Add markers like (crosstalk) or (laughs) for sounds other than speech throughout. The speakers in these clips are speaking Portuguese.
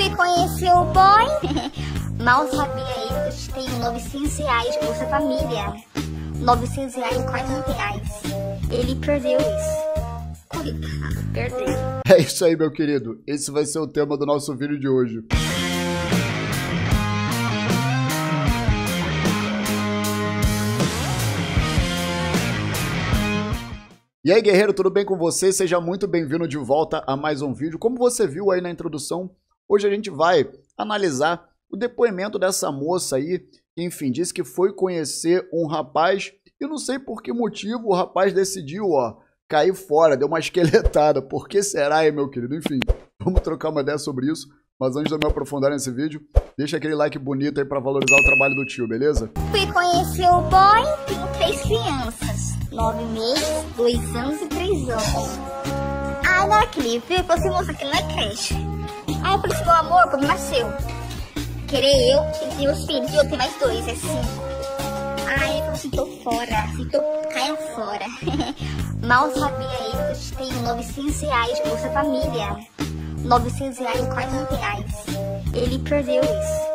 super conheceu o boy. (laughs) Mal sabia ele que tem 900 reais com Bolsa Família. 900 reais e 400 reais. Ele perdeu isso. perdeu. É isso aí, meu querido. Esse vai ser o tema do nosso vídeo de hoje. E aí, guerreiro, tudo bem com você? Seja muito bem-vindo de volta a mais um vídeo. Como você viu aí na introdução, Hoje a gente vai analisar o depoimento dessa moça aí, que, enfim, disse que foi conhecer um rapaz e não sei por que motivo o rapaz decidiu, ó, cair fora, deu uma esqueletada. Por que será, hein, meu querido? Enfim, vamos trocar uma ideia sobre isso. Mas antes de eu me aprofundar nesse vídeo, deixa aquele like bonito aí pra valorizar o trabalho do tio, beleza? Fui conhecer o boy, tenho três crianças. Nove meses, dois anos e três anos. Não daqui, viu? Você moça que não é crente. Aí por falei, assim, meu amor, como nasceu. É Querer eu, e meus filhos, eu tenho mais dois, é cinco. Ai, eu assim, tô fora, assim, tô caia fora. (laughs) Mal sabia eu que tenho 900 reais de Bolsa Família. 900 reais, mil reais. Ele perdeu isso.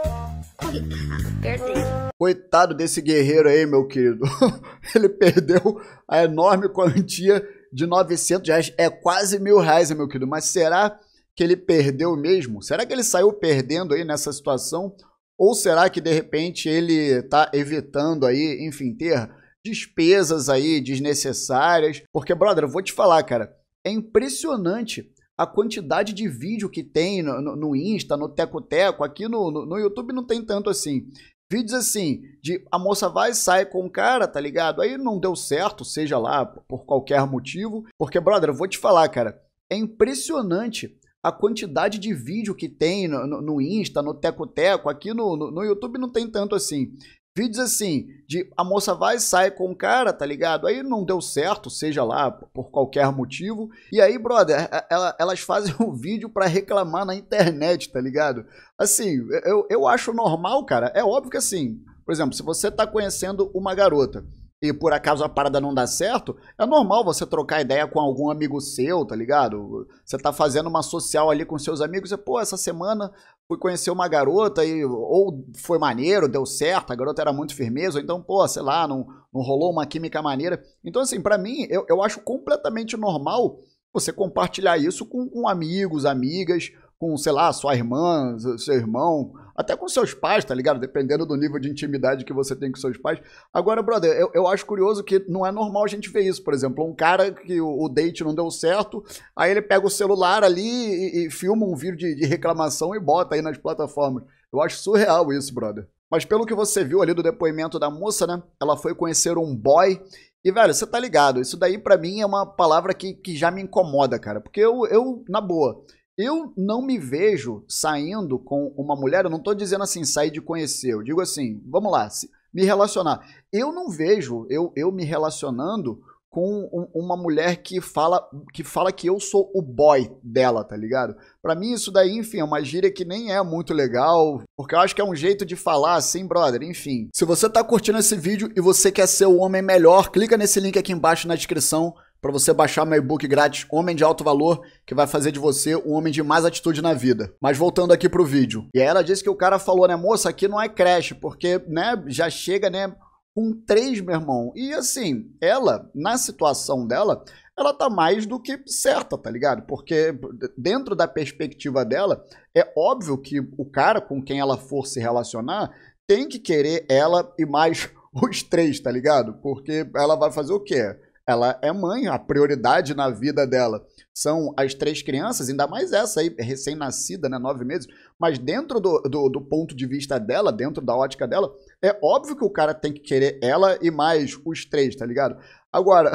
Coitado, perdeu. Coitado desse guerreiro aí, meu querido. (laughs) Ele perdeu a enorme quantia de 900 reais é quase mil reais, meu querido. Mas será que ele perdeu mesmo? Será que ele saiu perdendo aí nessa situação? Ou será que de repente ele está evitando aí, enfim, ter despesas aí desnecessárias? Porque, brother, eu vou te falar, cara, é impressionante a quantidade de vídeo que tem no, no, no Insta, no Teco Teco, aqui no, no, no YouTube não tem tanto assim. Vídeos assim, de a moça vai e sai com o cara, tá ligado? Aí não deu certo, seja lá por qualquer motivo. Porque, brother, eu vou te falar, cara, é impressionante a quantidade de vídeo que tem no, no, no Insta, no Teco Teco. Aqui no, no, no YouTube não tem tanto assim. Vídeos assim, de a moça vai sai com o cara, tá ligado? Aí não deu certo, seja lá por qualquer motivo. E aí, brother, é, é, ela, elas fazem (laughs) um vídeo para reclamar na internet, tá ligado? Assim, eu, eu acho normal, cara. É óbvio que assim, por exemplo, se você tá conhecendo uma garota e por acaso a parada não dá certo, é normal você trocar ideia com algum amigo seu, tá ligado? Você tá fazendo uma social ali com seus amigos, e pô, essa semana fui conhecer uma garota e ou foi maneiro, deu certo, a garota era muito firmeza, ou então, pô, sei lá, não, não rolou uma química maneira. Então, assim, para mim, eu, eu acho completamente normal você compartilhar isso com, com amigos, amigas, com, sei lá, sua irmã, seu irmão, até com seus pais, tá ligado? Dependendo do nível de intimidade que você tem com seus pais. Agora, brother, eu, eu acho curioso que não é normal a gente ver isso. Por exemplo, um cara que o, o date não deu certo, aí ele pega o celular ali e, e filma um vídeo de, de reclamação e bota aí nas plataformas. Eu acho surreal isso, brother. Mas pelo que você viu ali do depoimento da moça, né? Ela foi conhecer um boy. E, velho, você tá ligado? Isso daí para mim é uma palavra que, que já me incomoda, cara. Porque eu, eu, na boa, eu não me vejo saindo com uma mulher, eu não estou dizendo assim, sair de conhecer, eu digo assim, vamos lá, me relacionar. Eu não vejo eu, eu me relacionando com um, uma mulher que fala, que fala que eu sou o boy dela, tá ligado? Para mim isso daí, enfim, é uma gíria que nem é muito legal, porque eu acho que é um jeito de falar assim, brother, enfim. Se você tá curtindo esse vídeo e você quer ser o homem melhor, clica nesse link aqui embaixo na descrição para você baixar meu e-book grátis Homem de Alto Valor, que vai fazer de você um homem de mais atitude na vida. Mas voltando aqui pro vídeo. E aí ela disse que o cara falou, né, moça, aqui não é creche, porque, né, já chega, né, com três, meu irmão. E assim, ela, na situação dela, ela tá mais do que certa, tá ligado? Porque dentro da perspectiva dela, é óbvio que o cara com quem ela for se relacionar tem que querer ela e mais (laughs) os três, tá ligado? Porque ela vai fazer o quê? ela é mãe, a prioridade na vida dela são as três crianças, ainda mais essa aí, recém-nascida, né, nove meses, mas dentro do, do, do, ponto de vista dela, dentro da ótica dela, é óbvio que o cara tem que querer ela e mais os três, tá ligado? Agora,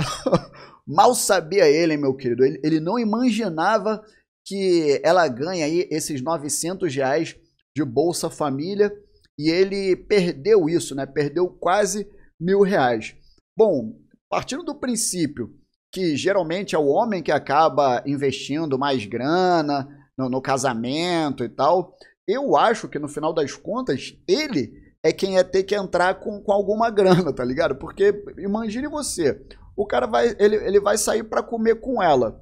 (laughs) mal sabia ele, meu querido, ele, ele não imaginava que ela ganha aí esses 900 reais de Bolsa Família e ele perdeu isso, né, perdeu quase mil reais. Bom, partindo do princípio que geralmente é o homem que acaba investindo mais grana no, no casamento e tal, eu acho que no final das contas ele é quem ia é ter que entrar com, com alguma (laughs) grana, tá ligado? Porque imagine você, o cara vai, ele, ele vai sair para comer com ela.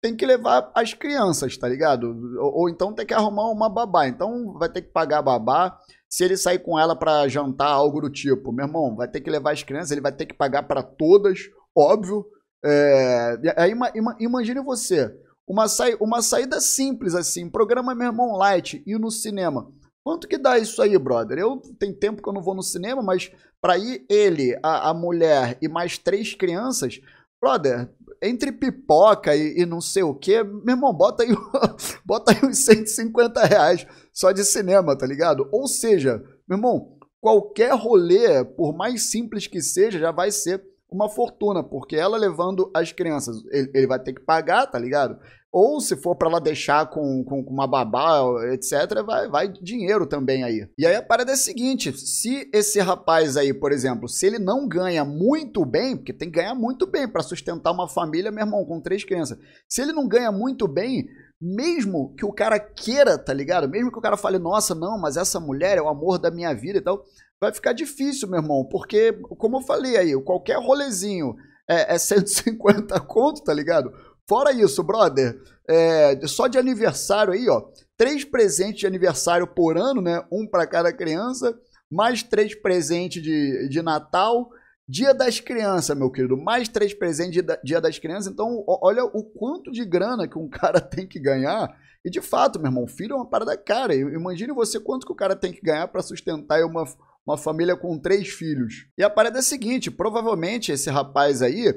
Tem que levar as crianças, tá ligado? Ou, ou, então tem que arrumar uma babá. Então vai ter que pagar a babá se ele sair com ela para jantar, algo do tipo. Meu irmão, vai ter que levar as crianças, ele vai ter que pagar para todas, óbvio. É, ima, imagine você, uma, sa, uma saída simples assim, programa Meu Irmão Light, ir no cinema. Quanto que dá isso aí, brother? Eu tenho tempo que eu não vou no cinema, mas para ir ele, a, a, mulher e mais três crianças, brother, entre pipoca e, e não sei o que, meu irmão, bota aí, (laughs) bota aí uns 150 reais só de cinema, tá ligado? Ou seja, meu irmão, qualquer rolê, por mais simples que seja, já vai ser uma fortuna, porque ela levando as crianças, ele, ele vai ter que pagar, tá ligado? Ou se for para ela deixar com, com, com, uma babá, etc., vai, vai dinheiro também aí. E aí a parada é a seguinte: se esse rapaz aí, por exemplo, se ele não ganha muito bem, porque tem que ganhar muito bem para sustentar uma família, meu irmão, com três crianças, se ele não ganha muito bem, mesmo que o cara queira, tá ligado? Mesmo que o cara fale, nossa, não, mas essa mulher é o amor da minha vida e tal, vai ficar difícil, meu irmão, porque, como eu falei aí, qualquer rolezinho é, é 150 conto, tá ligado? Fora isso, brother, é, só de aniversário aí, ó, três presentes de aniversário por ano, né? Um para cada criança, mais três presentes de, de Natal, Dia das Crianças, meu querido, mais três presentes Dia das Crianças. Então, olha o quanto de grana que um (laughs) cara tem que ganhar. E de fato, meu irmão, filho é uma parada cara. Imagine você quanto que o cara tem que ganhar para sustentar uma, uma família com três filhos. E a parada é a seguinte: provavelmente esse rapaz aí,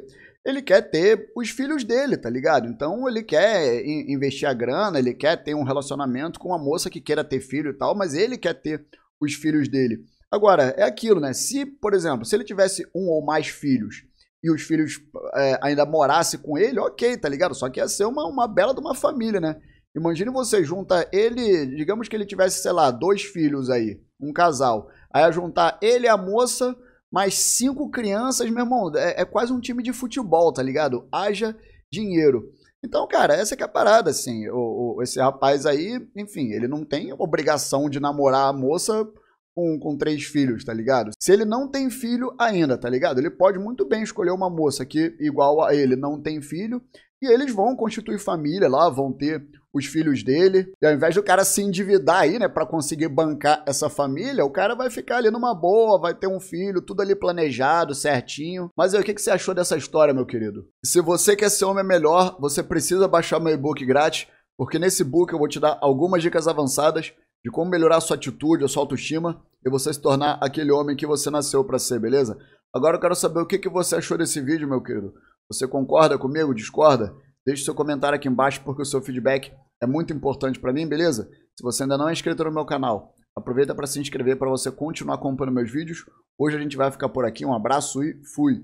ele quer ter os filhos dele, tá ligado? Então ele quer investir a grana, ele quer ter um relacionamento com uma moça que queira ter filho e tal, mas ele quer ter os filhos dele. Agora, é aquilo, né? Se, por exemplo, se ele tivesse um ou mais filhos e os filhos é, ainda morassem com ele, ok, tá ligado? Só que ia ser uma, uma bela de uma família, né? Imagine você junta ele, digamos que ele tivesse, sei lá, dois filhos aí, um casal. Aí juntar ele e a moça, mais cinco crianças, meu irmão, é, é quase um time de futebol, tá ligado? Haja dinheiro. Então, cara, essa é que é a parada, assim. O, o, esse rapaz aí, enfim, ele não tem obrigação de namorar a moça com, com três filhos, tá ligado? Se ele não tem filho ainda, tá ligado? Ele pode muito bem escolher uma moça que, igual a ele, não tem filho, e eles vão constituir família lá, vão ter os filhos dele. E ao invés do cara se endividar aí, né, para conseguir bancar essa família, o cara vai ficar ali numa boa, vai ter um filho, tudo ali planejado, certinho. Mas aí, o que, que você achou dessa história, meu querido? Se você quer ser homem melhor, você precisa baixar meu e-book grátis, porque nesse book eu vou te dar algumas dicas avançadas de como melhorar a sua atitude, a sua autoestima e você se tornar aquele homem que você nasceu para ser, beleza? Agora eu quero saber o que, que você achou desse vídeo, meu querido. Você concorda comigo? Discorda? Deixe seu comentário aqui embaixo porque o seu feedback é muito importante para mim, beleza? Se você ainda não é inscrito no meu canal, aproveita para se inscrever para você continuar acompanhando meus vídeos. Hoje a gente vai ficar por aqui. Um abraço e fui!